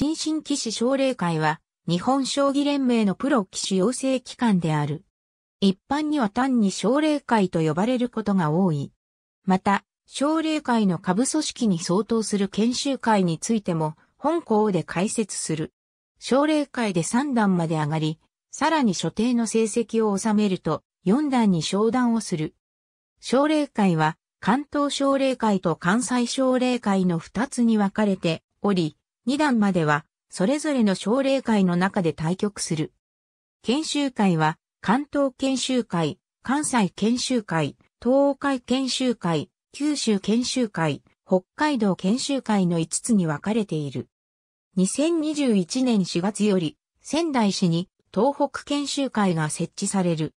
新進騎士奨励会は、日本将棋連盟のプロ騎士養成機関である。一般には単に奨励会と呼ばれることが多い。また、奨励会の下部組織に相当する研修会についても、本校で開設する。奨励会で3段まで上がり、さらに所定の成績を収めると、4段に昇段をする。奨励会は、関東奨励会と関西奨励会の2つに分かれており、2段までは、それぞれの奨励会の中で対局する。研修会は、関東研修会、関西研修会、東海研修会、九州研修会、北海道研修会の5つに分かれている。2021年4月より、仙台市に東北研修会が設置される。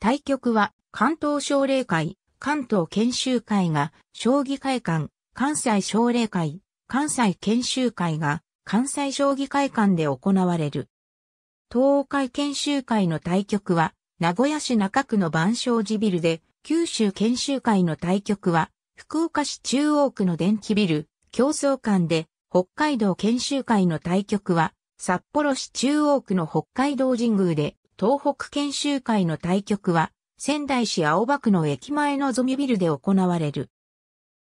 対局は、関東奨励会、関東研修会が、将棋会館、関西奨励会、関西研修会が関西将棋会館で行われる。東海研修会の対局は名古屋市中区の万象寺ビルで、九州研修会の対局は福岡市中央区の電気ビル、競争館で、北海道研修会の対局は札幌市中央区の北海道神宮で、東北研修会の対局は仙台市青葉区の駅前のぞみビルで行われる。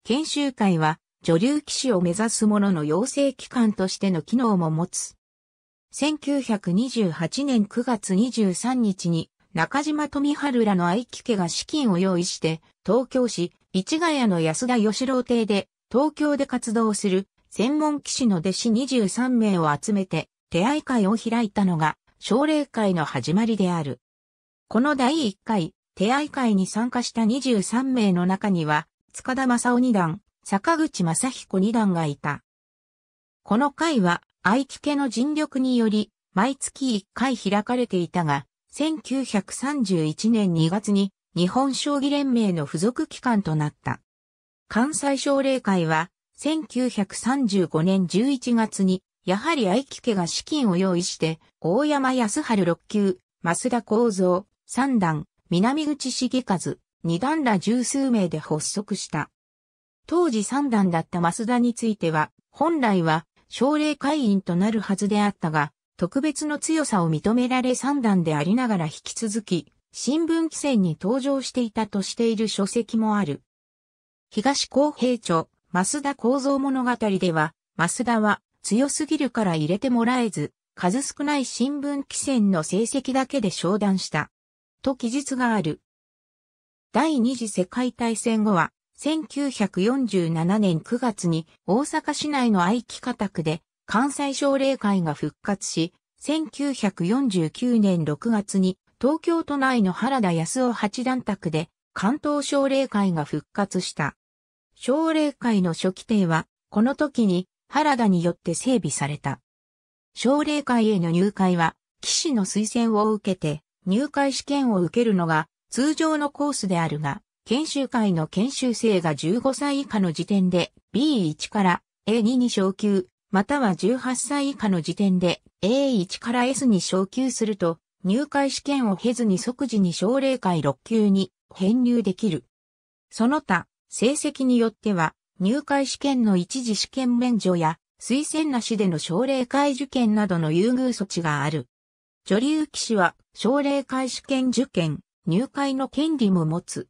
研修会は女流騎士を目指す者の養成機関としての機能も持つ。1928年9月23日に中島富春らの愛機家が資金を用意して東京市市ヶ谷の安田義郎邸で東京で活動する専門騎士の弟子23名を集めて出会い会を開いたのが奨励会の始まりである。この第1回、手合会に参加した23名の中には、塚田正夫二段、坂口正彦二段がいた。この会は、愛知家の尽力により、毎月一回開かれていたが、1931年2月に日本将棋連盟の付属機関となった。関西奨励会は、1935年11月に、やはり愛知家が資金を用意して、大山康春六級、増田幸三、三段、南口茂和、二段ら十数名で発足した。当時三段だった増田については、本来は奨励会員となるはずであったが、特別の強さを認められ三段でありながら引き続き、新聞記制に登場していたとしている書籍もある。東公平著、増田構造物語では、増田は強すぎるから入れてもらえず、数少ない新聞記制の成績だけで商談した。と記述がある。第二次世界大戦後は、1947年9月に大阪市内の愛機家宅で関西奨励会が復活し、1949年6月に東京都内の原田康夫八段宅で関東奨励会が復活した。奨励会の初期定は、この時に原田によって整備された。奨励会への入会は、騎士の推薦を受けて入会試験を受けるのが通常のコースであるが、研修会の研修生が15歳以下の時点で B1 から A2 に昇級、または18歳以下の時点で A1 から S に昇級すると、入会試験を経ずに即時に奨励会6級に編入できる。その他、成績によっては、入会試験の一時試験免除や、推薦なしでの奨励会受験などの優遇措置がある。女流騎士は、奨励会試験受験、入会の権利も持つ。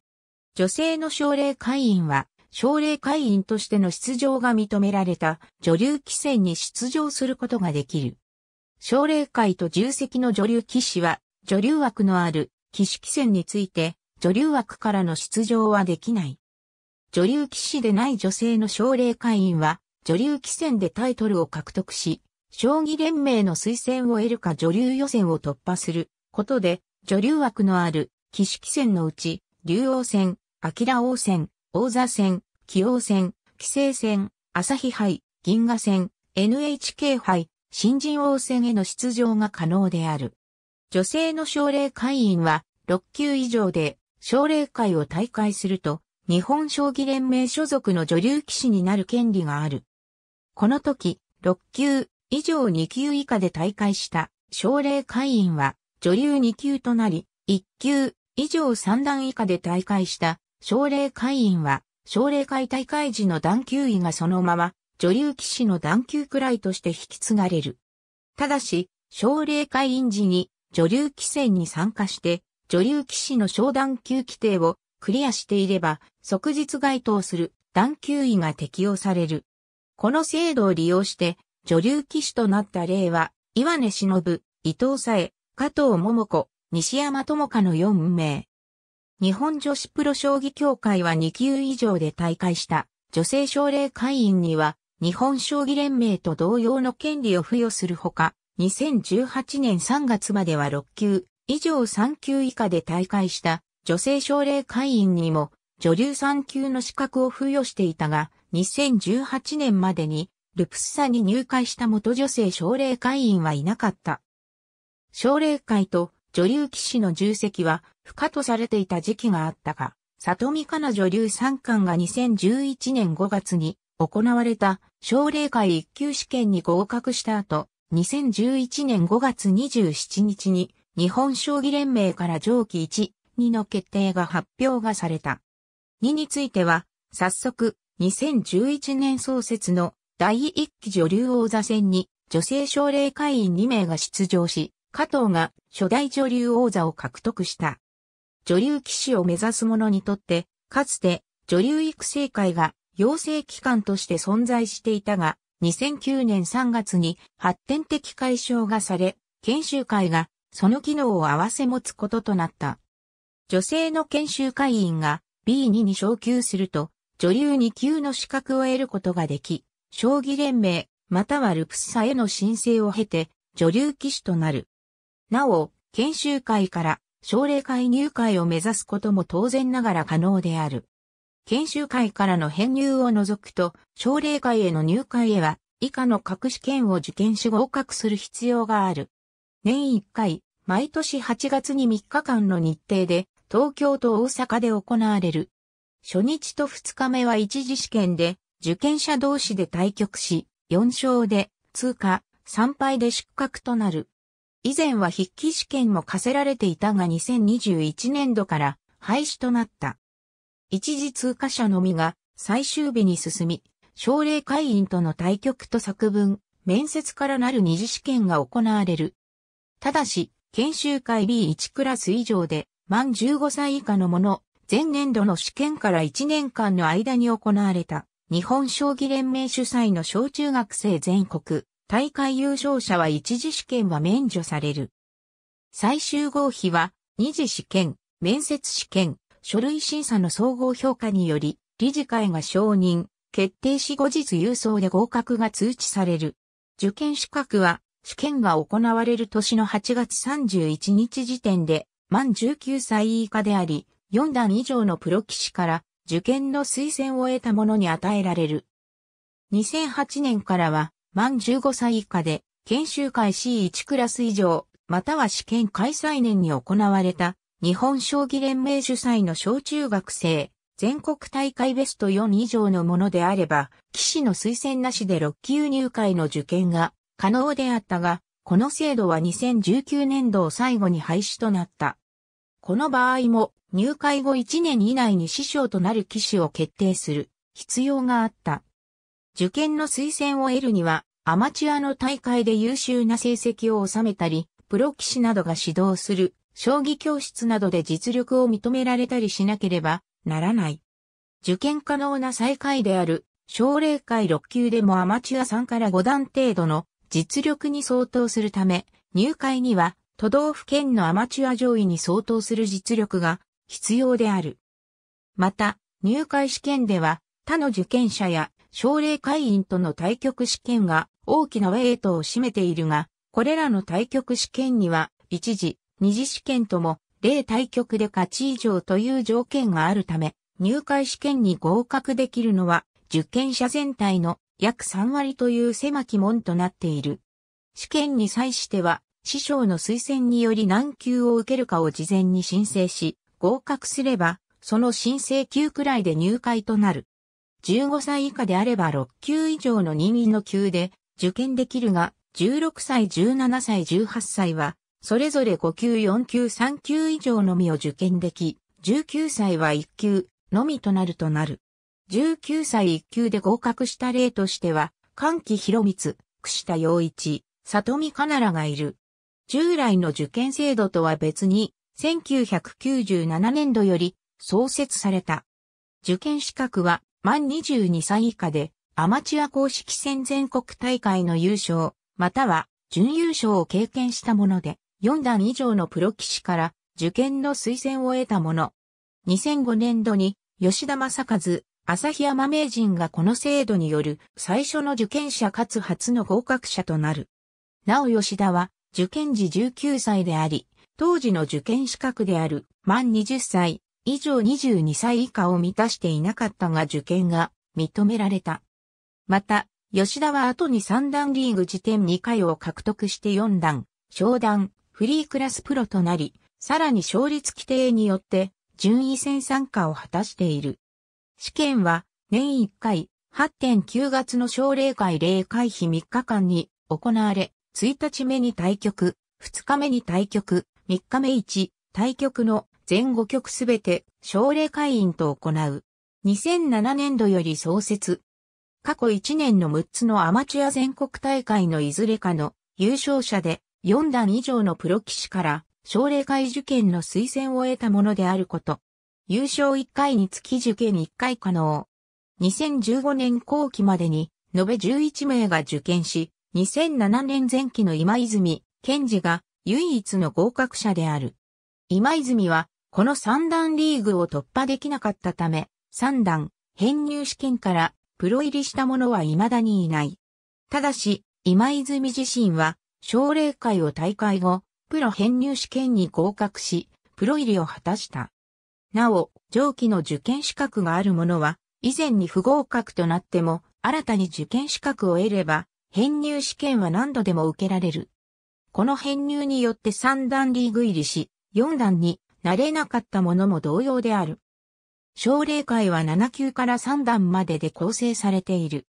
女性の奨励会員は、奨励会員としての出場が認められた女流棋戦に出場することができる。奨励会と重責の女流棋士は、女流枠のある棋士棋戦について、女流枠からの出場はできない。女流棋士でない女性の奨励会員は、女流棋戦でタイトルを獲得し、将棋連盟の推薦を得るか女流予選を突破することで、女流枠のある棋士棋戦のうち、竜王戦、明王戦、王座戦、棋王戦、棋聖戦、朝日杯、銀河戦、NHK 杯、新人王戦への出場が可能である。女性の奨励会員は6級以上で奨励会を退会すると日本将棋連盟所属の女流棋士になる権利がある。この時、6級以上2級以下で退会した奨励会員は女流2級となり、1級以上3段以下で退会した奨励会員は、奨励会大会時の段級位がそのまま、女流騎士の段級位として引き継がれる。ただし、奨励会員時に女流棋戦に参加して、女流騎士の昇段級規定をクリアしていれば、即日該当する段級位が適用される。この制度を利用して、女流騎士となった例は、岩根忍、伊藤沙恵、加藤桃子、西山智香の4名。日本女子プロ将棋協会は2級以上で大会した女性奨励会員には日本将棋連盟と同様の権利を付与するほか、2018年3月までは6級以上3級以下で大会した女性奨励会員にも女流3級の資格を付与していたが、2018年までにルプスサに入会した元女性奨励会員はいなかった。奨励会と女流騎士の重責は不可とされていた時期があったが、里見香奈女流三冠が2011年5月に行われた奨励会一級試験に合格した後、2011年5月27日に日本将棋連盟から上記1、2の決定が発表がされた。2については、早速、2011年創設の第1期女流王座戦に女性奨励会員2名が出場し、加藤が初代女流王座を獲得した。女流騎士を目指す者にとって、かつて女流育成会が養成機関として存在していたが、2009年3月に発展的解消がされ、研修会がその機能を合わせ持つこととなった。女性の研修会員が B2 に昇級すると、女流2級の資格を得ることができ、将棋連盟、またはルプスサへの申請を経て、女流騎士となる。なお、研修会から奨励会入会を目指すことも当然ながら可能である。研修会からの編入を除くと、奨励会への入会へは、以下の各試験を受験し合格する必要がある。年1回、毎年8月に3日間の日程で、東京と大阪で行われる。初日と2日目は一次試験で、受験者同士で対局し、4勝で通過、3敗で失格となる。以前は筆記試験も課せられていたが2021年度から廃止となった。一時通過者のみが最終日に進み、奨励会員との対局と作文、面接からなる二次試験が行われる。ただし、研修会 B1 クラス以上で満15歳以下のもの、前年度の試験から1年間の間に行われた、日本将棋連盟主催の小中学生全国大会優勝者は一次試験は免除される。最終合否は、二次試験、面接試験、書類審査の総合評価により、理事会が承認、決定し後日郵送で合格が通知される。受験資格は、試験が行われる年の8月31日時点で、満19歳以下であり、4段以上のプロ棋士から受験の推薦を得た者に与えられる。2008年からは満15歳以下で、研修会 C1 クラス以上、または試験開催年に行われた、日本将棋連盟主催の小中学生、全国大会ベスト4以上のものであれば、騎士の推薦なしで6級入会の受験が可能であったが、この制度は2019年度を最後に廃止となった。この場合も入会後1年以内に師匠となる騎士を決定する必要があった。受験の推薦を得るにはアマチュアの大会で優秀な成績を収めたり、プロ棋士などが指導する将棋教室などで実力を認められたりしなければならない。受験可能な最下位である奨励会6級でもアマチュア3から5段程度の実力に相当するため、入会には都道府県のアマチュア上位に相当する実力が必要である。また、入会試験では他の受験者や奨励会員との対局試験が大きなウェイトを占めているが、これらの対局試験には、一時、二次試験とも、例対局で勝ち以上という条件があるため、入会試験に合格できるのは、受験者全体の約3割という狭き門となっている。試験に際しては、師匠の推薦により何級を受けるかを事前に申請し、合格すれば、その申請級くらいで入会となる。15歳以下であれば6級以上の任意の級で、受験できるが、16歳、17歳、18歳は、それぞれ5級、4級、3級以上のみを受験でき、19歳は1級のみとなるとなる。19歳1級で合格した例としては、関木博光、串田洋一、里見かならがいる。従来の受験制度とは別に、1997年度より創設された。受験資格は満22歳以下でアマチュア公式戦全国大会の優勝、または準優勝を経験したもので、4段以上のプロ棋士から受験の推薦を得たもの。2005年度に吉田正和、旭山名人がこの制度による最初の受験者かつ初の合格者となる。なお吉田は受験時19歳であり、当時の受験資格である満20歳以上22歳以下を満たしていなかったが受験が認められた。また、吉田は後に三段リーグ時点2回を獲得して4段、商段、フリークラスプロとなり、さらに勝率規定によって順位戦参加を果たしている。試験は年1回、8.9月の奨励会例会費3日間に行われ、1日目に対局、2日目に対局、3日目1、対局の全5局すべて奨励会員と行う。2007年度より創設、過去1年の6つのアマチュア全国大会のいずれかの優勝者で4段以上のプロ棋士から奨励会受験の推薦を得たものであること。優勝1回につき受験1回可能。2015年後期までに延べ11名が受験し、2007年前期の今泉健二が唯一の合格者である。今泉はこの3段リーグを突破できなかったため、3段編入試験からプロ入りした者は未だにいない。ただし、今泉自身は、奨励会を大会後、プロ編入試験に合格し、プロ入りを果たした。なお、上記の受験資格がある者は、以前に不合格となっても、新たに受験資格を得れば、編入試験は何度でも受けられる。この編入によって3段リーグ入りし、4段になれなかった者も同様である。奨励会は7級から3段までで構成されている。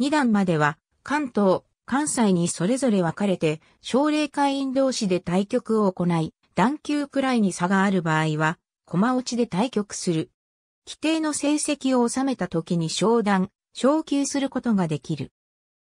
2段までは、関東、関西にそれぞれ分かれて、奨励会員同士で対局を行い、段級くらいに差がある場合は、駒落ちで対局する。規定の成績を収めた時に昇段、昇級することができる。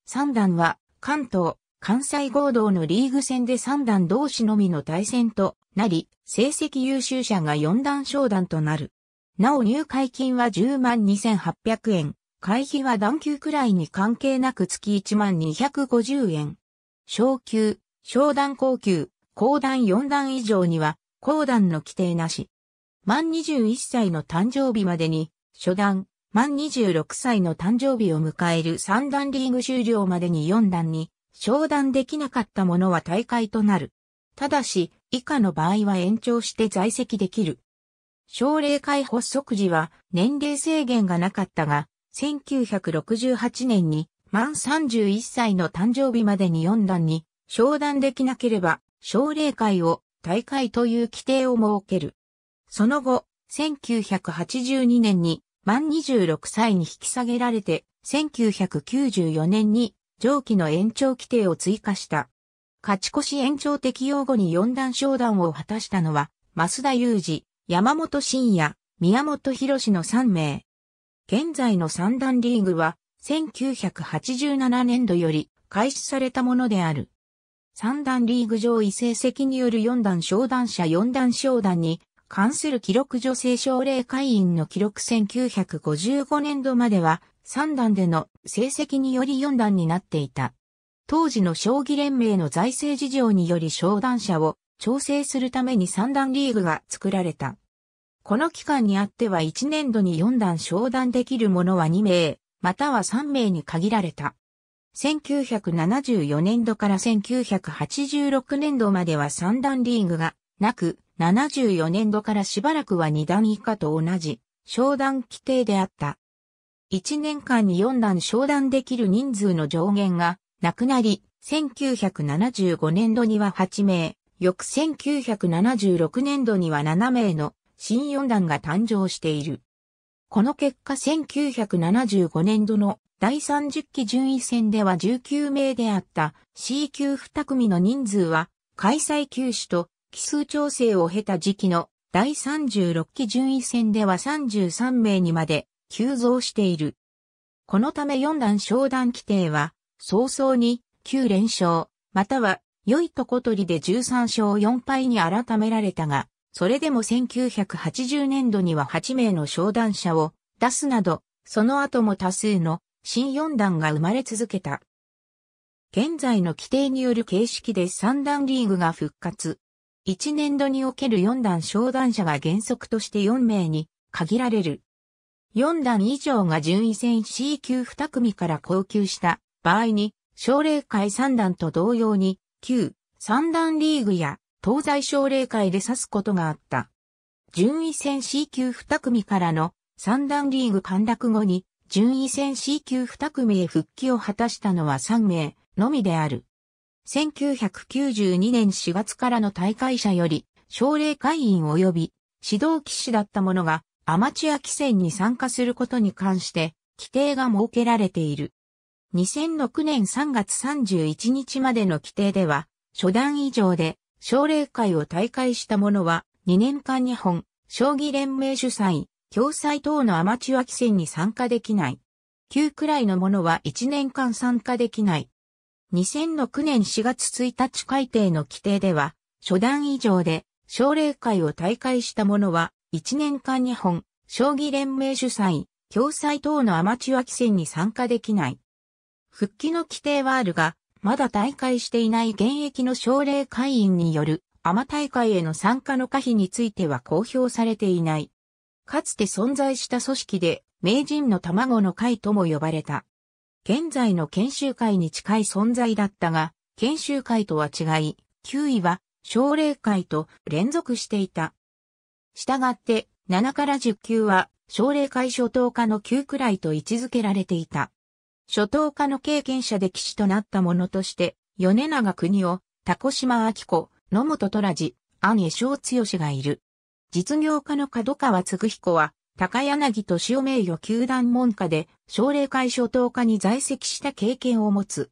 3段は、関東、関西合同のリーグ戦で3段同士のみの対戦となり、成績優秀者が4段昇段となる。なお入会金は10万2800円。会費は段級くらいに関係なく月1万250円。昇級、昇段高級、高段4段以上には、高段の規定なし。満21歳の誕生日までに、初段、満26歳の誕生日を迎える3段リーグ終了までに4段に、昇段できなかったものは大会となる。ただし、以下の場合は延長して在籍できる。奨励会発足時は年齢制限がなかったが、1968年に満31歳の誕生日までに4段に商談できなければ奨励会を大会という規定を設ける。その後、1982年に満26歳に引き下げられて、1994年に上記の延長規定を追加した。勝ち越し延長適用後に4段商談を果たしたのは、増田裕二、山本晋也、宮本博士の3名。現在の三段リーグは、1987年度より開始されたものである。三段リーグ上位成績による四段昇段者四段昇段に関する記録女性奨励会員の記録1955年度までは三段での成績により四段になっていた。当時の将棋連盟の財政事情により昇段者を調整するために三段リーグが作られた。この期間にあっては1年度に4段商談できるものは2名、または3名に限られた。1974年度から1986年度までは三段リーグがなく、74年度からしばらくは2段以下と同じ商談規定であった。1年間に4段商談できる人数の上限がなくなり、1975年度には8名、翌1976年度には7名の新四団が誕生している。この結果1975年度の第30期順位戦では19名であった C 級2組の人数は開催休止と奇数調整を経た時期の第36期順位戦では33名にまで急増している。このため四段昇段規定は早々に9連勝または良いとこ取りで13勝4敗に改められたが、それでも1980年度には8名の商談者を出すなど、その後も多数の新4段が生まれ続けた。現在の規定による形式で3段リーグが復活。1年度における4段商談者が原則として4名に限られる。4段以上が順位戦 C 級2組から降級した場合に、奨励会3段と同様に旧三段リーグや東西奨励会で指すことがあった。順位戦 C 級2組からの三段リーグ陥落後に順位戦 C 級2組へ復帰を果たしたのは3名のみである。1992年4月からの大会者より、奨励会員及び指導騎士だった者がアマチュア棋戦に参加することに関して規定が設けられている。2006年3月31日までの規定では、初段以上で奨励会を退会した者は、2年間日本、将棋連盟主催、共催等のアマチュア棋戦に参加できない。9くらいの者は1年間参加できない。2006年4月1日改定の規定では、初段以上で奨励会を退会した者は、1年間日本、将棋連盟主催、共催等のアマチュア棋戦に参加できない。復帰の規定はあるが、まだ大会していない現役の奨励会員によるアマ大会への参加の可否については公表されていない。かつて存在した組織で、名人の卵の会とも呼ばれた。現在の研修会に近い存在だったが、研修会とは違い、9位は奨励会と連続していた。したがって、7から10級は奨励会初等科の9くらいと位置づけられていた。初等科の経験者で騎士となった者として、米長国を、高島明子、野本虎次、兄江翔強がいる。実業家の角川嗣彦は、高柳敏夫名誉球団門下で、奨励会初等科に在籍した経験を持つ。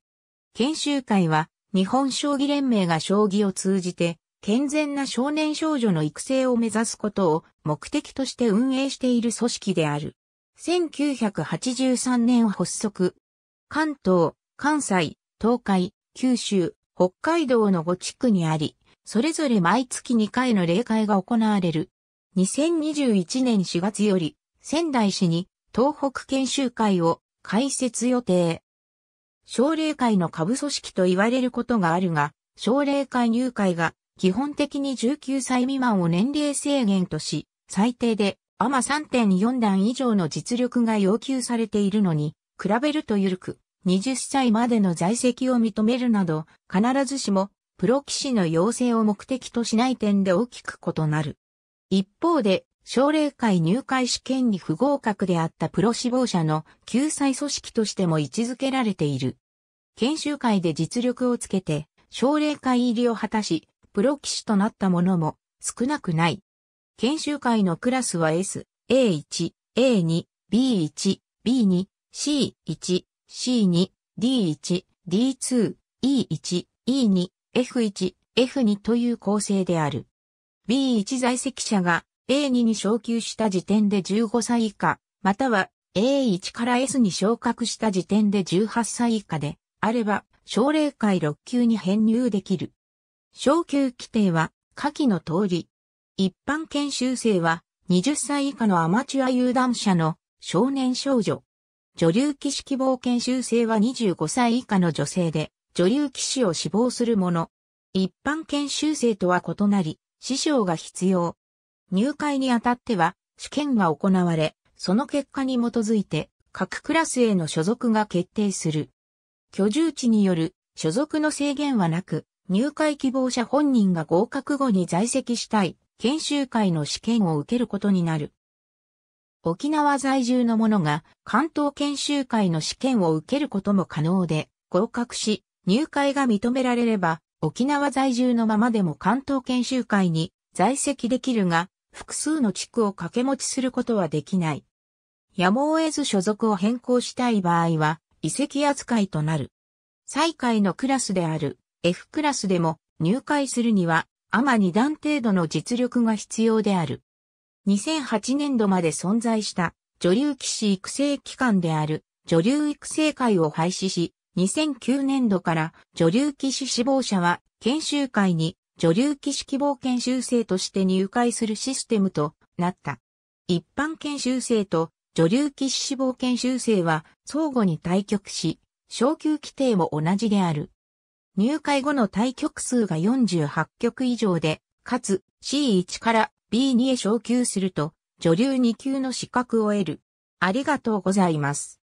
研修会は、日本将棋連盟が将棋を通じて、健全な少年少女の育成を目指すことを目的として運営している組織である。1983年発足、関東、関西、東海、九州、北海道の5地区にあり、それぞれ毎月2回の例会が行われる。2021年4月より仙台市に東北研修会を開設予定。奨励会の下部組織と言われることがあるが、奨励会入会が基本的に19歳未満を年齢制限とし、最低でアマ3.4段以上の実力が要求されているのに、比べると緩く、20歳までの在籍を認めるなど、必ずしもプロ騎士の養成を目的としない点で大きく異なる。一方で、奨励会入会試験に不合格であったプロ志望者の救済組織としても位置づけられている。研修会で実力をつけて、奨励会入りを果たし、プロ騎士となった者も少なくない。研修会のクラスは S、A1、A2、B1、B2、C1、C2、D1、D2、E1、E2、F1、F2 という構成である。B1 在籍者が A2 に昇級した時点で15歳以下、または A1 から S に昇格した時点で18歳以下であれば、奨励会6級に編入できる。昇級規定は、下記の通り。一般研修生は、20歳以下のアマチュア有段者の少年少女、女流騎士希望研修生は25歳以下の女性で、女流騎士を志望する者。一般研修生とは異なり、師匠が必要。入会にあたっては、試験が行われ、その結果に基づいて、各クラスへの所属が決定する。居住地による所属の制限はなく、入会希望者本人が合格後に在籍したい研修会の試験を受けることになる。沖縄在住の者が関東研修会の試験を受けることも可能で、合格し、入会が認められれば、沖縄在住のままでも関東研修会に在籍できるが、複数の地区を掛け持ちすることはできない。やむを得ず所属を変更したい場合は、遺跡扱いとなる。最下位のクラスである F クラスでも入会するには、アマ2段程度の実力が必要である。2008年度まで存在した女流騎士育成機関である女流育成会を廃止し、2009年度から女流騎士志望者は研修会に女流騎士希望研修生として入会するシステムとなった。一般研修生と女流騎士志望研修生は相互に対局し、昇級規定も同じである。入会後の対局数が48局以上で、かつ C1 から B2 へ昇級すると、女流2級の資格を得る。ありがとうございます。